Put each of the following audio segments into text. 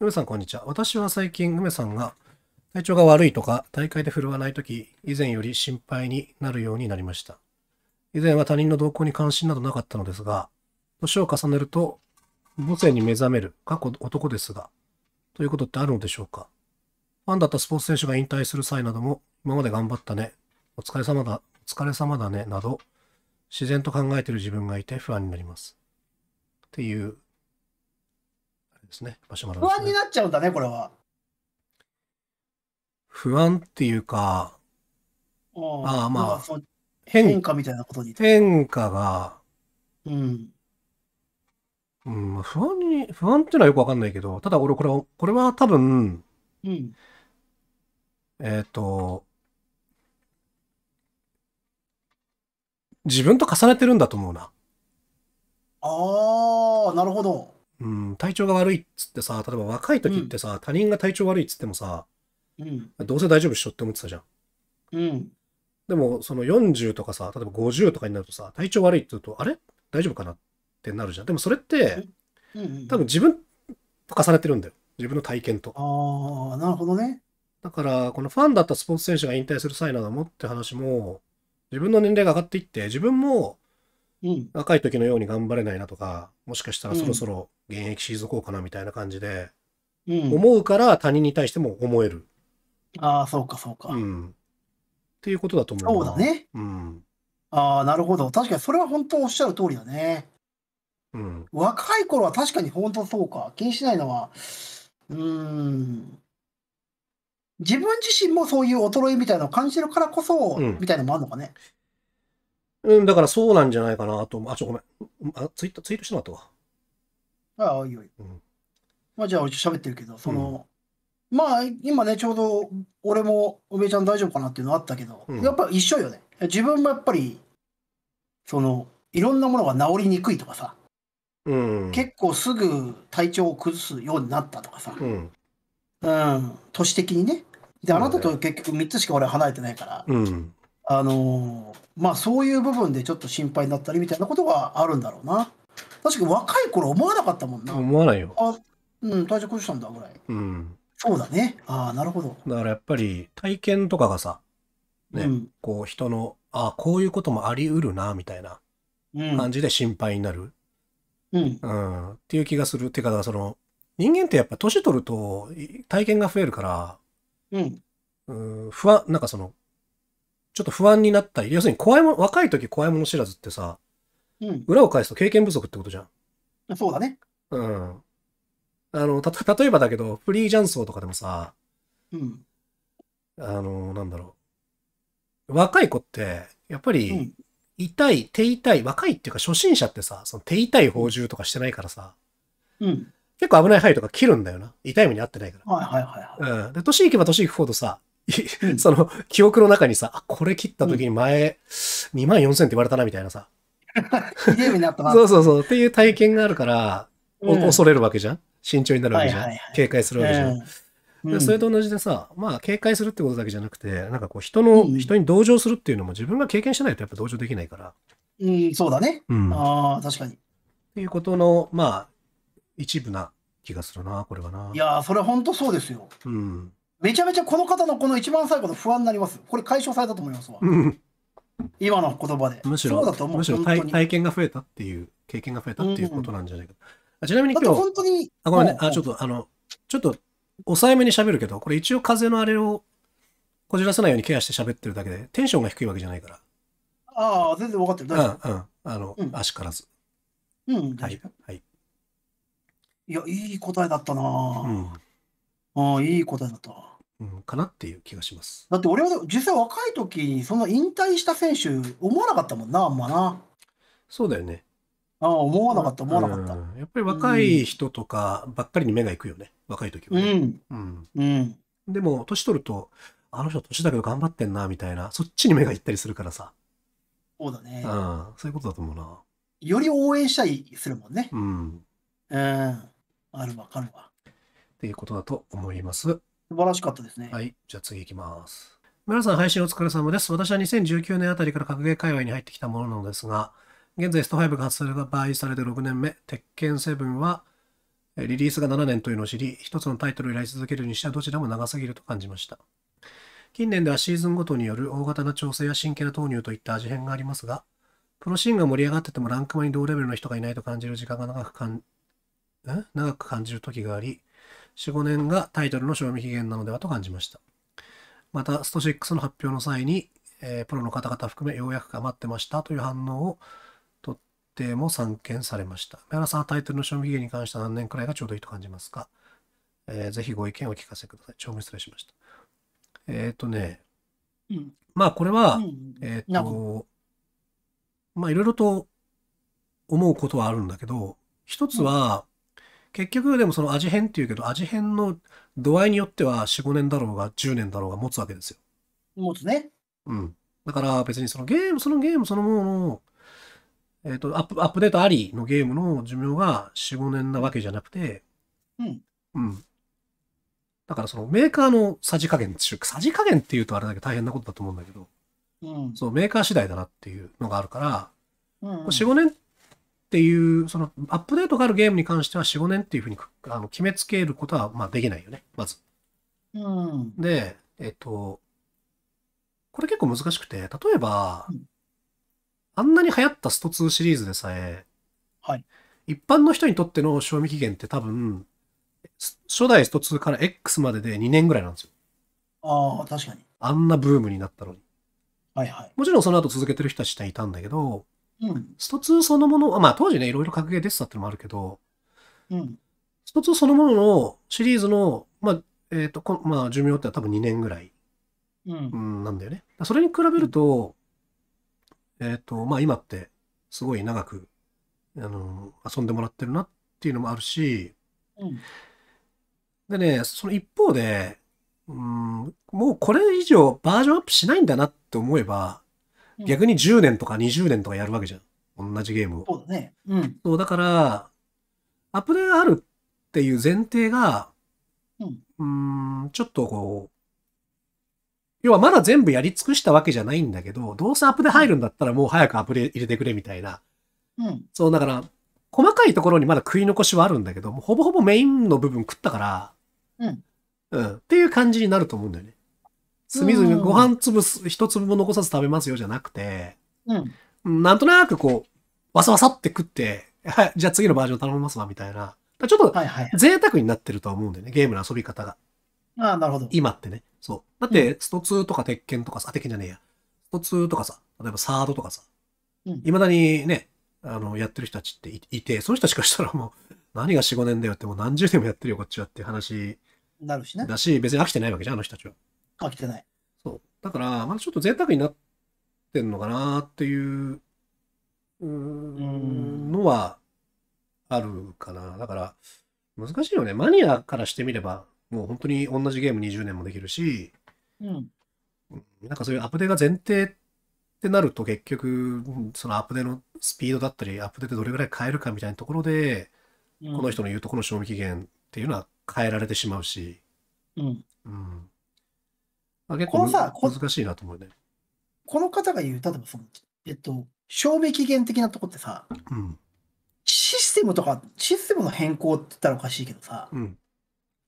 梅さん、こんにちは。私は最近、梅さんが体調が悪いとか、大会で振るわないとき、以前より心配になるようになりました。以前は他人の動向に関心などなかったのですが、年を重ねると、母性に目覚める、過去男ですが、ということってあるのでしょうかファンだったスポーツ選手が引退する際なども、今まで頑張ったね、お疲れ様だ、お疲れ様だね、など、自然と考えている自分がいて不安になります。っていうですね。マシュマロ、ね、不安になっちゃうんだね、これは。不安っていうか、ああ、まあ、変化みたいなことに。変化が、うん。うん、不安に、不安っていうのはよくわかんないけど、ただ俺、これは、これは多分、うん、えっ、ー、と、自分と重ねてるんだと思うな。ああ、なるほど。うん、体調が悪いっつってさ、例えば若い時ってさ、うん、他人が体調悪いっつってもさ、うん、どうせ大丈夫っしょって思ってたじゃん。うん。でも、その40とかさ、例えば50とかになるとさ、体調悪いって言うと、あれ大丈夫かなってなるじゃん。でもそれって、うん、うん、多分自分と重ねてるんだよ。自分の体験と。ああ、なるほどね。だから、このファンだったスポーツ選手が引退する際などもって話も、自分の年齢が上がっていって、自分もうん、若い時のように頑張れないなとか、もしかしたらそろそろ現役退こうかなみたいな感じで、うん、思うから他人に対しても思える。ああ、そうかそうか。うん。っていうことだと思う。そうだね。うん。ああ、なるほど。確かにそれは本当おっしゃる通りだね。うん。若い頃は確かに本当そうか。気にしないのは、うん。自分自身もそういう衰えみたいなのを感じてるからこそ、うん、みたいなのもあるのかね。うん、だからそうなんじゃないかなとあ、ちょ、ごめん。あツイッター、ツイートしなかったわ。ああ、いいよいいうんまあ、じゃあ、俺喋ってるけど、その、まあ、今ね、ちょうど、俺も、おめちゃん大丈夫かなっていうのあったけど、うんやっぱ一緒よね。自分もやっぱり、その、いろんなものが治りにくいとかさ、うん。結構すぐ体調を崩すようになったとかさ、うん。うん、都市的にね。で、あなたと結局3つしか俺は離れてないから、うん。あのまあそういう部分でちょっと心配になったりみたいなことがあるんだろうな。確かに若い頃思わなかったもんな。思わないよ。あうん、体調崩したんだぐらい。うん。そうだね。ああ、なるほど。だからやっぱり体験とかがさ、ね、うん、こう人の、ああ、こういうこともあり得るな、みたいな感じで心配になる。うん。うん、っていう気がする。っていうか、その、人間ってやっぱ年取ると体験が増えるから、うん。うん不安、なんかその、ちょっと不安になったり、要するに怖いも若い時怖いもの知らずってさ、うん、裏を返すと経験不足ってことじゃん。そうだね。うん。あの、た、例えばだけど、フリージャンソーとかでもさ、うん。あの、なんだろう。若い子って、やっぱり、痛い、手痛い、若いっていうか初心者ってさ、その手痛い放重とかしてないからさ、うん。結構危ない範囲とか切るんだよな。痛い目に遭ってないから。はいはいはい、はい。うん。で、年いけば年いくほどさ、その、記憶の中にさ、これ切った時に前、2万4000って言われたな、みたいなさ。ゲームになったな。そうそうそう。っていう体験があるから、恐れるわけじゃん慎重になるわけじゃん、警戒するわけじゃん、うん、それと同じでさ、まあ、警戒するってことだけじゃなくて、なんかこう、人の、うん、人に同情するっていうのも自分が経験しないとやっぱ同情できないから。うん、そうだね。うん、ああ、確かに。っていうことの、まあ、一部な気がするな、これはな。いやそれは本当そうですよ。うん。めちゃめちゃこの方のこの一番最後の不安になります。これ解消されたと思いますわ。今の言葉で。むしろ、そうだと思うむしろ体体験が増えたっていう、経験が増えたっていうことなんじゃないか。うん、ちなみに今日、本当にあごめんね、あ、ちょっと、あの、ちょっと、抑えめに喋るけど、これ一応風のあれをこじらせないようにケアして喋ってるだけで、テンションが低いわけじゃないから。ああ、全然分かってる。大丈夫。うん、うん。あの、うん、足からず。うん、大丈夫。はい。いや、いい答えだったなぁ。うんああ、いい答えだった。うん、かなっていう気がします。だって俺は実際若い時にその引退した選手思わなかったもんな、あんまな。そうだよね。ああ、思わなかった、思わなかった。やっぱり若い人とかばっかりに目がいくよね、うん、若い時は、ね、うん。うん。でも、年取ると、あの人年だけど頑張ってんな、みたいな、そっちに目がいったりするからさ。そうだね。うん、そういうことだと思うな。より応援したりするもんね。うん。うん。あるわ、かるわ。っていうことだと思います。素晴らしかったですね。はい。じゃあ次行きます。皆さん、配信お疲れ様です。私は2019年あたりから格ゲー界隈に入ってきたものなのですが、現在スト5が発売されて6年目、鉄拳7はリリースが7年というのを知り、一つのタイトルを依頼続けるにしてはどちらも長すぎると感じました。近年ではシーズンごとによる大型な調整や真剣な投入といった味変がありますが、プロシーンが盛り上がっててもランクマに同レベルの人がいないと感じる時間が長くん長く感じる時があり、4、5年がタイトルの賞味期限なのではと感じました。また、スト6の発表の際に、えー、プロの方々含め、ようやく余ってましたという反応をとっても散見されました。皆さんタイトルの賞味期限に関しては何年くらいがちょうどいいと感じますか、えー、ぜひご意見をお聞かせください。長文失礼しました。えっ、ー、とね、うん、まあこれは、うん、えっ、と、まあいろいろと思うことはあるんだけど、一つは、結局でもその味変っていうけど味変の度合いによっては45年だろうが10年だろうが持つわけですよ。持つね。うん。だから別にそのゲームそのゲームそのものの、えっと、とアップアップデートありのゲームの寿命が45年なわけじゃなくて、うん、うん。だからそのメーカーのさじ加減さじ加減っていうとあれだけ大変なことだと思うんだけど、うん、そうメーカー次第だなっていうのがあるから、うんうん、45年っていう、そのアップデートがあるゲームに関しては4、5年っていうふうにあの決めつけることはまあできないよね、まず。うん、で、えっと、これ結構難しくて、例えば、うん、あんなに流行ったスト2シリーズでさえ、はい、一般の人にとっての賞味期限って多分、初代スト2から X までで2年ぐらいなんですよ。ああ、確かに。あんなブームになったのに。はいはい。もちろんその後続けてる人たちっていたんだけど、スト2そのものまあ当時ね、いろいろ格ゲー出てたってのもあるけど、うん。スト2そのもののシリーズの、まあ、えっ、ー、と、こまあ寿命って多分2年ぐらい、うん、なんだよね。それに比べると、うん、えっ、と、まあ今ってすごい長く、あの、遊んでもらってるなっていうのもあるし、うん、でね、その一方で、うん、もうこれ以上バージョンアップしないんだなって思えば、逆に10年とか20年とかやるわけじゃん。同じゲームを。そうだね。うん。そう、だから、アップデートあるっていう前提が、うん、ん、ちょっとこう、要はまだ全部やり尽くしたわけじゃないんだけど、どうせアップで入るんだったらもう早くアップで入れてくれみたいな。うん。そう、だから、細かいところにまだ食い残しはあるんだけど、もうほぼほぼメインの部分食ったから、うん。うん。っていう感じになると思うんだよね。隅々ご飯粒す一粒も残さず食べますよじゃなくて、うん、なんとなくこう、わさわさって食って、はい、じゃあ次のバージョン頼みますわ、みたいな。ちょっと贅沢になってるとは思うんだよね、ゲームの遊び方が。ああ、なるほど。今ってね。そう。だって、ストツーとか鉄拳とかさ、鉄拳じゃねえや。ストツーとかさ、例えばサードとかさ、いまだにね、あの、やってる人たちっていて、その人たちからしたらもう、何が4、5年だよって、もう何十年もやってるよ、こっちはっていう話。なるしね。だし、別に飽きてないわけじゃん、あの人たちは。飽きてない。そう。だから、まだちょっと贅沢になってんのかなっていうのはあるかな。だから、難しいよね。マニアからしてみれば、もう本当に同じゲーム20年もできるし、うん、なんかそういうアップデートが前提ってなると結局、そのアップデートのスピードだったり、アップデートどれぐらい変えるかみたいなところで、この人の言うとこの賞味期限っていうのは変えられてしまうし、うん、うんあ結構このさ難しいなと思うね。この方が言う、例えばその、えっと、賞味期限的なとこってさ、うん、システムとか、システムの変更って言ったらおかしいけどさ、うん、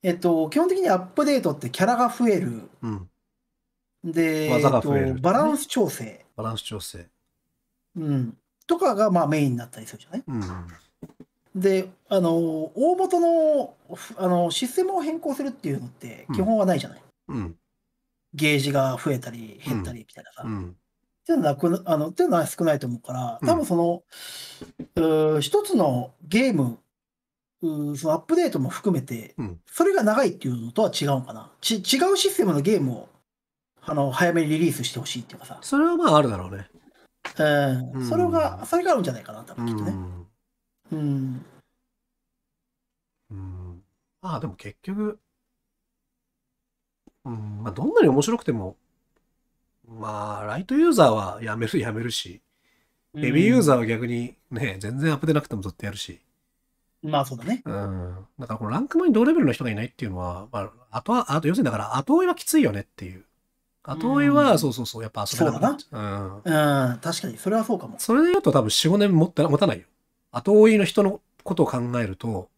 えっと、基本的にアップデートってキャラが増える。うん。で、技が増えるえっと、バランス調整、バランス調整。うん、とかがまあメインになったりするじゃないうん。で、あの、大元の、あの、システムを変更するっていうのって基本はないじゃない、うん。ゲージが増えたり減ったりみたいなさ、うんっていうのは少ないと思うから多分その、うん、一つのゲームそのアップデートも含めて、それが長いっていうのとは違うかな。ち違うシステムのゲームをあの早めにリリースしてほしいっていうかさ。それはまああるだろうね。うん、それが、それがあるんじゃないかな、多分きっとね。うん。うん、ああでも結局、まあ、どんなに面白くても、まあ、ライトユーザーはやめるやめるし、ヘビーユーザーは逆にね、全然アップでなくてもずっとやるし。まあそうだね。うん。だからこのランクマに同レベルの人がいないっていうのは、まあ、あとは、あと要するにだから後追いはきついよねっていう。後追いは、そうそうそう、やっぱ遊べなくなっちゃう。うん。うん、確かに、それはそうかも。それで言うと多分4、5年持った持たないよ。後追いの人のことを考えると、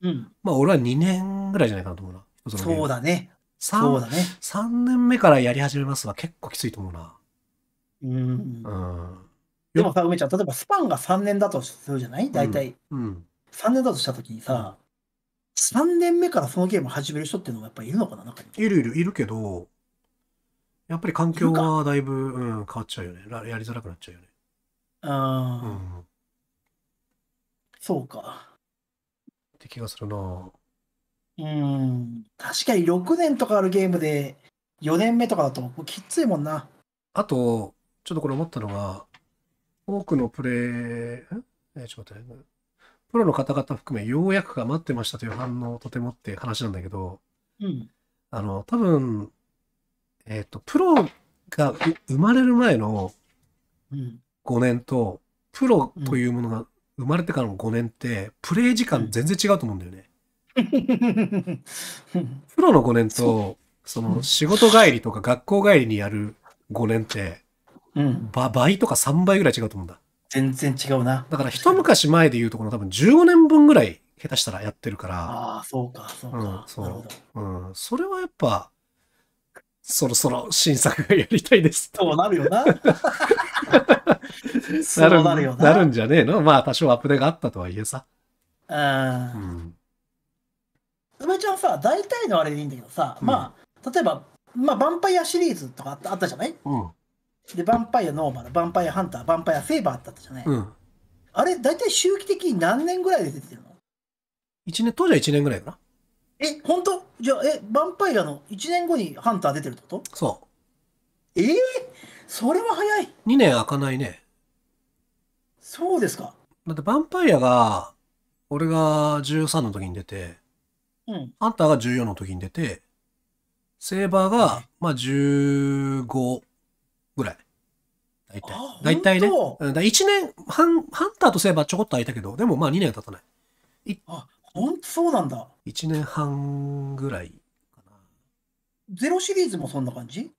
うん、まあ俺は2年ぐらいじゃないかなと思うな。そうだね。そうだね。3年目からやり始めますは結構きついと思うな。うん。うんでもさ、梅ちゃん、例えばスパンが3年だとするじゃない大体。うんうん、3年だとしたときにさ、3年目からそのゲーム始める人っていうのがやっぱりいるのかな中に。いるいる、いるけど、やっぱり環境がだいぶ、うん、変わっちゃうよね。やりづらくなっちゃうよね。ああ、うん、そうか。って気がするなうん。確かに6年とかあるゲームで4年目とかだと、きついもんな。あと、ちょっとこれ思ったのが、多くのプレイ、え、ちょっと待って、プロの方々含め、ようやくが待ってましたという反応とてもって話なんだけど、うん。あの、多分、えっ、ー、と、プロが生まれる前の5年と、プロというものが生まれてからの5年って、プレイ時間全然違うと思うんだよね。プロの5年と、その仕事帰りとか学校帰りにやる5年って、うん、倍とか3倍ぐらい違うと思うんだ。全然違うな。だから一昔前で言うとこの多分15年分ぐらい下手したらやってるから。ああ、そうか、そうか。うん、そう。うん。それはやっぱ、そろそろ新作がやりたいですそうなるよな。そうなるよな。なるんじゃねえのまあ多少アップデがあったとはいえさ。あうん。梅ちゃんさ大体のあれでいいんだけどさ、うん、まあ例えば、まあ、ヴァンパイアシリーズとかあったじゃない、うん、でヴァンパイアノーマルヴァンパイアハンターヴァンパイアセーバーあったじゃない、うん、あれ大体周期的に何年ぐらいで出てるの ?1 年当時は1年ぐらいかなえ本当じゃあえヴァンパイアの1年後にハンター出てるってことそうええー、それは早い2年開かないねそうですかだってヴァンパイアが俺が13の時に出てハンターが14の時に出て、セーバーが、まあ、15ぐらい。大体。大体ね。だ1年半、ハンターとセーバーちょこっと空いたけど、でもまあ2年は経たない。いあ、ほんとそうなんだ。1年半ぐらいかな。ゼロシリーズもそんな感じ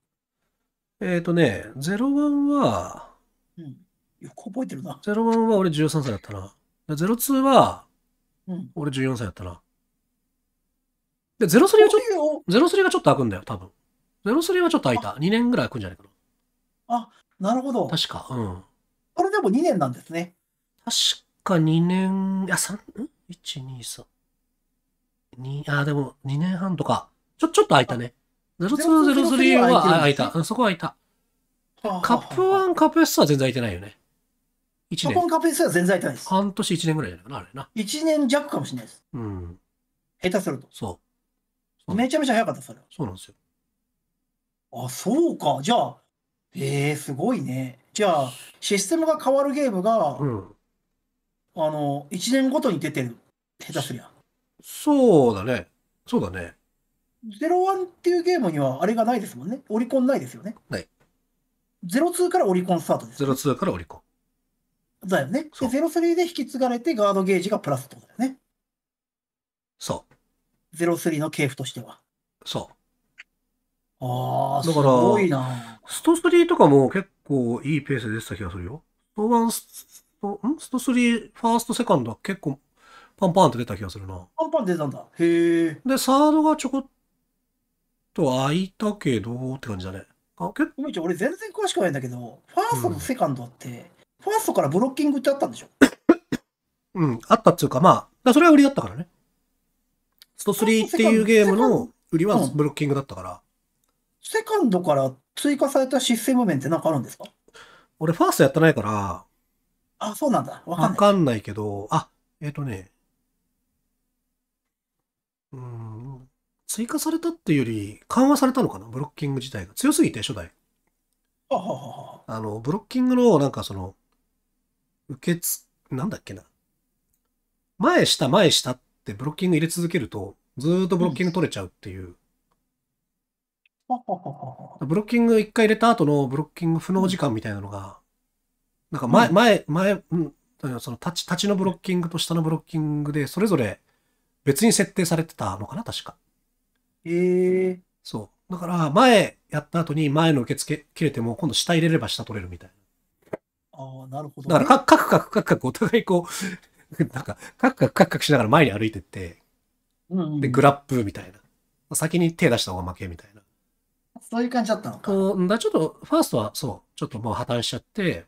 えっ、ー、とね、ゼロワンは、うん。よく覚えてるな。ゼロワンは俺13歳だったな。ゼロツーは、うん、俺14歳だったな。で、ゼロスリーはちょっと、ゼロスリーがちょっと開くんだよ、多分。ゼロスリーはちょっと開いた。2年ぐらい開くんじゃないかな。あ、なるほど。確か、うん。これでも2年なんですね。確か2年、いや、3、ん ?1、2、3。2あ、でも2年半とか。ちょ、ちょっと開いたね。0203は開いた。そこは開いた。カップ1、カップ S は全然開いてないよね。1年。カップカップ S は全然開いてないです。半年1年ぐらいじゃないかな、あれな。1年弱かもしれないです。うん。下手すると。そう。めちゃめちゃ早かった、それは。そうなんですよ。あ、そうか。じゃあ、ええー、すごいね。じゃあ、システムが変わるゲームが、うん、あの、1年ごとに出てる。下手すりゃ。そうだね。そうだね。01っていうゲームにはあれがないですもんね。オリコンないですよね。ない。02からオリコンスタートです、ね。02からオリコン。だよね。で、03で引き継がれてガードゲージがプラスってことだよね。そう。リーの系譜としては。そう。ああ、すごいな。スト3とかも結構いいペースで出てた気がするよ。ストンスト、んスト3、ファースト、セカンドは結構パンパンって出た気がするな。パンパン出たんだ。へえ。で、サードがちょこっと空いたけどって感じだね。あ、結構。みちん、俺全然詳しくないんだけど、ファーストとセカンドって、うん、ファーストからブロッキングってあったんでしょうん、あったっつうか、まあ、それは売りだったからね。スト3っていうゲームの売りはブロッキングだったから。セカンドから追加されたシステム面って何かあるんですか俺、ファーストやってないから。あ、そうなんだ。わかんない。かんないけど、あ、えっ、ー、とね。うん。追加されたっていうより、緩和されたのかなブロッキング自体が。強すぎて、初代。あははあの、ブロッキングの、なんかその、受けつ、なんだっけな。前下、前下ってブロッキング入れ続けると、ずっとブロッキング取れちゃうっていう。ブロッキング1回入れた後のブロッキング不能時間みたいなのが、なんか前、前、前、うん、その立ち、立ちのブロッキングと下のブロッキングで、それぞれ別に設定されてたのかな、確か。ええー、そう。だから、前やった後に前の受付切れても、今度下入れれば下取れるみたいな。ああ、なるほど、ね、だから、カクカクカクカクお互いこう なんか、カクカクカクカクしながら前に歩いてって、で、グラップみたいな。先に手出した方が負けみたいな。そういう感じだったのか。うん、だちょっと、ファーストはそう、ちょっともう破綻しちゃって。っ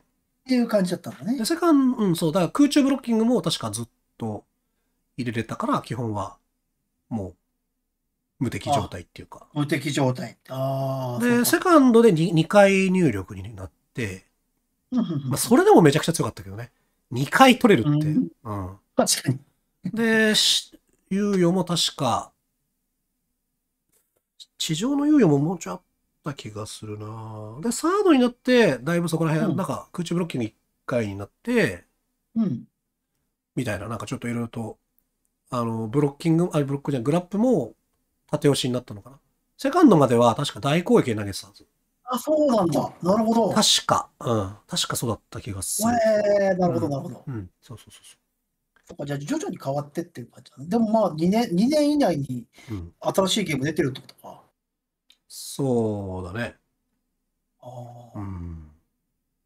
ていう感じだったんだね。で、セカンド、うん、そう、だから空中ブロッキングも確かずっと入れれたから、基本は、もう、無敵状態っていうか。無敵状態。ああ。で、セカンドで 2, 2回入力になって、まあ、それでもめちゃくちゃ強かったけどね。2回取れるって。うん。うん、確かに。で、猶予も確か、地上の猶予ももうちょいあった気がするなで、サードになって、だいぶそこら辺、うん、なんか空中ブロッキング1回になって、うん。みたいな、なんかちょっといろいろと、あの、ブロッキング、あ、れブロックじゃん、グラップも縦押しになったのかな。セカンドまでは確か大攻撃投げてたすよ。あ、そうなんだ。なるほど。確か、うん。確かそうだった気がする。えー、なるほど、なるほど。うん、そうそうそうそう。そっか、じゃあ徐々に変わってっていう感じだ、ね、でもまあ2年、2年以内に新しいゲーム出てるってことか。うん、そうだね。ああ。うん。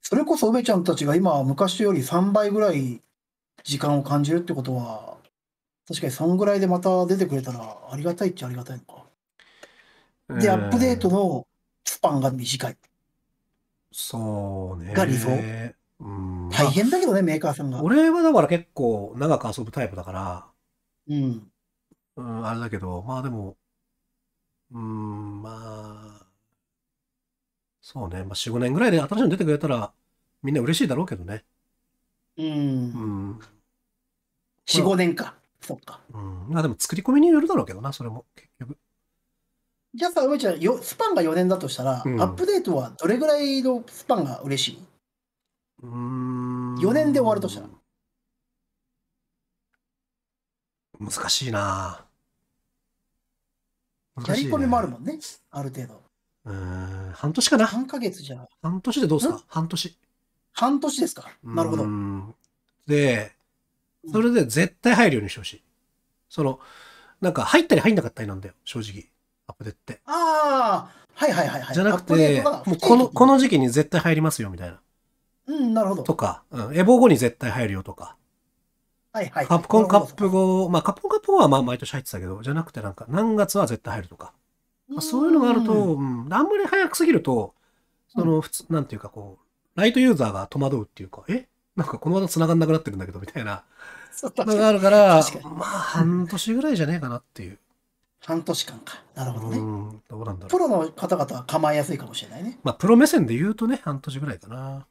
それこそ梅ちゃんたちが今、昔より3倍ぐらい時間を感じるってことは、確かにそんぐらいでまた出てくれたらありがたいっちゃありがたいのか。で、アップデートのスパンが短い。そうね。が理想。大変だけどね、メーカーさんが。俺はだから結構長く遊ぶタイプだから、うん。うん、あれだけど、まあでも、うん、まあ、そうね、まあ4、5年ぐらいで新しいの出てくれたら、みんな嬉しいだろうけどね。うん。うん。4、5年か。そっか。うん。まあでも作り込みによるだろうけどな、それも、結局。じゃあさ、梅ちゃん、よスパンが4年だとしたら、うんアップデートはどれぐらいのスパンが嬉しいーん ?4 年で終わるとしたら。難しいなやり込みもあるもんね、ある程度。うーん、半年かな。半ヶ月じゃ、半年でどうすか半年。半年ですか。なるほど。で、それで絶対入るようにしてほしい。その、なんか入ったり入んなかったりなんだよ、正直。アップデって。ああ、はいはいはいはい。じゃなくて、もうこの、この時期に絶対入りますよ、みたいな。うん、なるほど。とか、うん、エボ後に絶対入るよとか。はいはい。カプコンカップ後、まあカプコンカップ後はまあ毎年入ってたけど、じゃなくてなんか、何月は絶対入るとか。まあ、そういうのがあると、うん、あんまり早くすぎると、その、普通、うん、なんていうかこう、ライトユーザーが戸惑うっていうか、えなんかこのまま繋がんなくなってるんだけど、みたいな。のがあるから、まあ半年ぐらいじゃねえかなっていう。半年間か。なるほどね。うどうなんだろう。プロの方々は構えやすいかもしれないね。まあ、プロ目線で言うとね、半年ぐらいかな。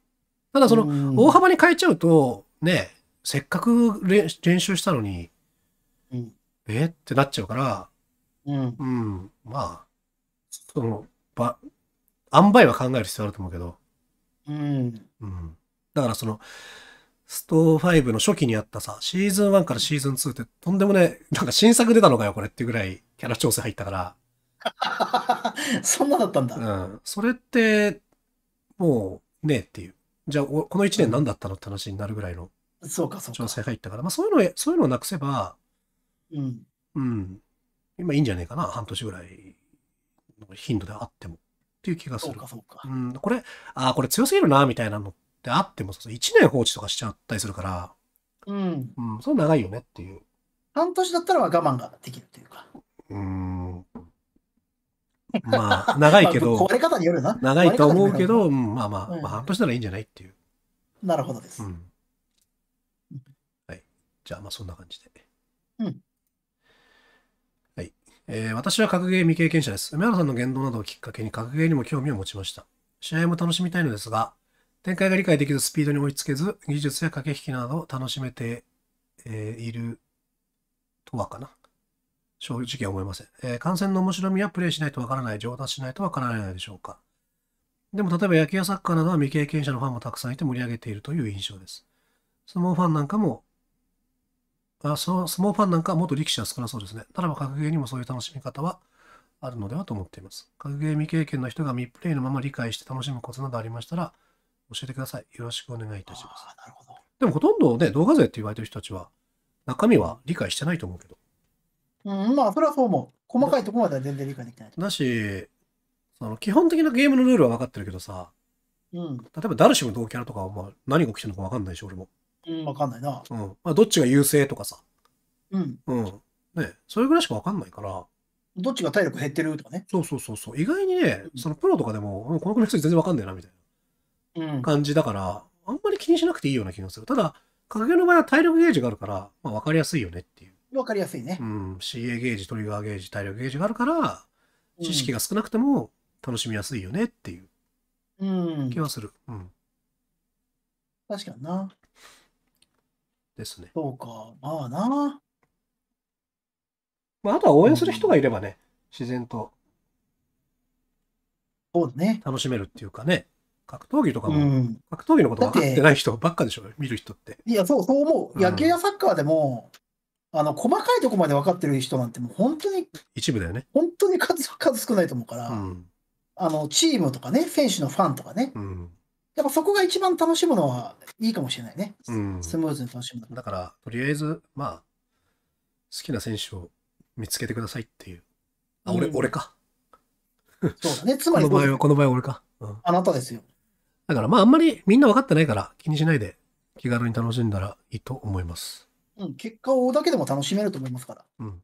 ただ、その、大幅に変えちゃうと、ね、せっかく練習したのに、うん、えってなっちゃうから、うん、うん、まあ、その、ば、塩梅は考える必要あると思うけど、うん。うん。だから、その、ストー5の初期にあったさ、シーズン1からシーズン2ってとんでもね、なんか新作出たのかよ、これってぐらいキャラ調整入ったから。そんなだったんだ。うん。それって、もうねえっていう。じゃあ、この1年何だったのって話になるぐらいの調整入ったから、まあそういうの、そういうのをなくせば、うん。うん。今いいんじゃねえかな、半年ぐらいの頻度であっても。っていう気がする。そうかそうか。うん。これ、ああ、これ強すぎるな、みたいなのって、あってもさ、1年放置とかしちゃったりするから、うん。うん、そう長いよねっていう。半年だったら我慢ができるというか。うん。まあ、長いけど、壊れ方によるな。長いと思うけど、まあまあ、まあ、半年ならいいんじゃないっていう。なるほどです。うん、はい。じゃあ、まあそんな感じで。うん。はい。えー、私は格ゲー未経験者です。梅原さんの言動などをきっかけに格ゲーにも興味を持ちました。試合も楽しみたいのですが、展開が理解できずスピードに追いつけず、技術や駆け引きなどを楽しめて、えー、いるとはかな。正直は思いません。えー、観戦の面白みはプレイしないとわからない、上達しないとわからないでしょうか。でも例えば野球やサッカーなどは未経験者のファンもたくさんいて盛り上げているという印象です。相撲ファンなんかも、あ相撲ファンなんかは元力士は少なそうですね。ただま格ゲーにもそういう楽しみ方はあるのではと思っています。格ゲー未経験の人が未プレイのまま理解して楽しむコツなどありましたら、教えてください。よろしくお願いいたします。なるほど。でもほとんどね、動画税って言われてる人たちは、中身は理解してないと思うけど。うん、まあ、それはそう思う。細かいところまでは全然理解できない。だし、その基本的なゲームのルールは分かってるけどさ、うん、例えばダルシム同キャラとかはまあ何が起きてるのか分かんないし、俺も。うん、分かんないな。うんまあ、どっちが優勢とかさ。うん。うん。ね、それぐらいしか分かんないから。どっちが体力減ってるとかね。そうそうそうそう。意外にね、そのプロとかでも、このくらい全然分かんないな、みたいな。感じだから、あんまり気にしなくていいような気がする。ただ、影の場合は体力ゲージがあるから、まあ、分かりやすいよねっていう。分かりやすいね。うん。CA ゲージ、トリガーゲージ、体力ゲージがあるから、知識が少なくても楽しみやすいよねっていう気はする。うん。うん、確かにな。ですね。そうか。まあな。まあ、あとは応援する人がいればね、うん、自然と。そうね。楽しめるっていうかね。格闘技とかも、うん、格闘技のこと分かってない人ばっかでしょ、見る人って。いや、そう、そう思う。野球やサッカーでも、あの、細かいとこまで分かってる人なんて、もう本当に、一部だよね。本当に数、数少ないと思うから、あの、チームとかね、選手のファンとかね、やっぱそこが一番楽しむのはいいかもしれないね。うん、スムーズに楽しむだから、とりあえず、まあ、好きな選手を見つけてくださいっていう。あ、俺、うん、俺か。そうだね。つまり、この場合は、この場合は俺か。うん、あなたですよ。だからまああんまりみんな分かってないから気にしないで気軽に楽しんだらいいと思います。うん、結果を追うだけでも楽しめると思いますから。うん。